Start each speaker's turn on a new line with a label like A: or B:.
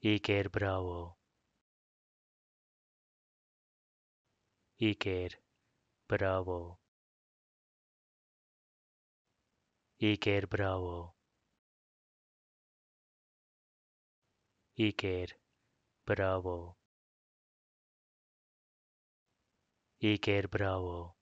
A: Iker Bravo. Iker Bravo. Iker Bravo. Iker Bravo. Iker Bravo.